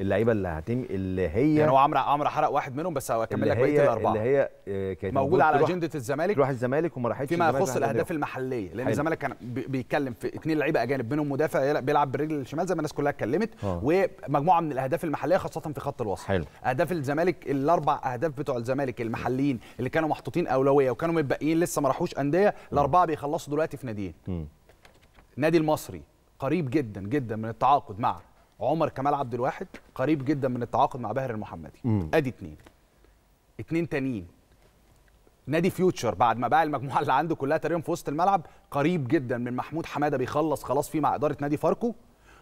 اللعيبه اللي هتم اللي هي يعني هو عمرو عمرو حرق واحد منهم بس هكمل لك بقيه الاربعه اللي هي آه، كانت موجوده على اجنده الزمالك تروح الزمالك وما راحتش فيما يخص الاهداف المحليه لان الزمالك كان بيتكلم في اثنين لعيبه اجانب منهم مدافع بيلعب بالرجل الشمال زي ما الناس كلها اتكلمت اه. ومجموعه من الاهداف المحليه خاصه في خط الوسط حلو اهداف الزمالك الاربع اهداف بتوع الزمالك المحليين اللي كانوا محطوطين اولويه وكانوا متبقيين لسه ما راحوش انديه الاربعه بيخلصوا دلوقتي في ناديين النادي المصري قريب جدا جدا من التعاقد مع عمر كمال عبد الواحد قريب جدا من التعاقد مع باهر المحمدي مم. ادي اتنين اتنين تانيين نادي فيوتشر بعد ما باع المجموعه اللي عنده كلها تقريبا في وسط الملعب قريب جدا من محمود حماده بيخلص خلاص فيه مع اداره نادي فاركو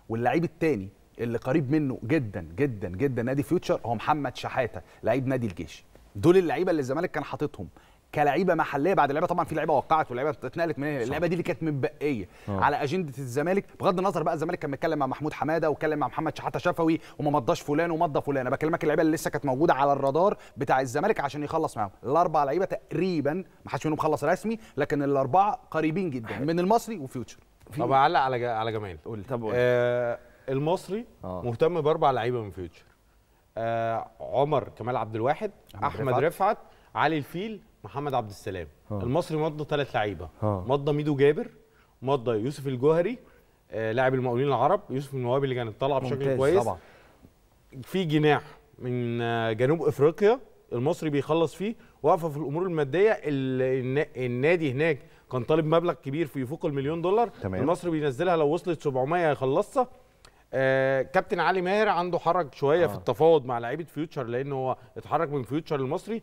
واللعيب التاني اللي قريب منه جدا جدا جدا نادي فيوتشر هو محمد شحاته لعيب نادي الجيش دول اللعيبه اللي الزمالك كان حاططهم كلعيبه محليه بعد اللعيبه طبعا في لعيبه وقعت واللعيبه اتنقلت من اللعيبه دي اللي كانت متبقيه آه. على اجنده الزمالك بغض النظر بقى الزمالك كان متكلم مع محمود حماده واتكلم مع محمد شحاته شفوي وما مضاش فلان ومضى فلان انا بكلمك اللعيبه اللي لسه كانت موجوده على الرادار بتاع الزمالك عشان يخلص معاهم الاربع لعيبه تقريبا ما حدش منهم خلص رسمي لكن الاربعه قريبين جدا من المصري وفيوتشر طب اعلق على على جمال قول طب قول. آه المصري آه. مهتم باربع لعيبه من فيوتشر آه عمر كمال عبد الواحد احمد رفعت علي الفيل محمد عبد السلام ها. المصري مضى ثلاث لعيبه مضى ميدو جابر مضى يوسف الجوهري آه لاعب المقاولين العرب يوسف النوابي اللي كانت طالعه بشكل كويس طبعا في جناح من آه، جنوب افريقيا المصري بيخلص فيه واقفه في الامور الماديه النادي هناك كان طالب مبلغ كبير في يفوق المليون دولار تمام. المصري بينزلها لو وصلت 700 هيخلصها آه كابتن علي ماهر عنده حرج شويه آه. في التفاوض مع لعيبه فيوتشر لان هو اتحرك من فيوتشر المصري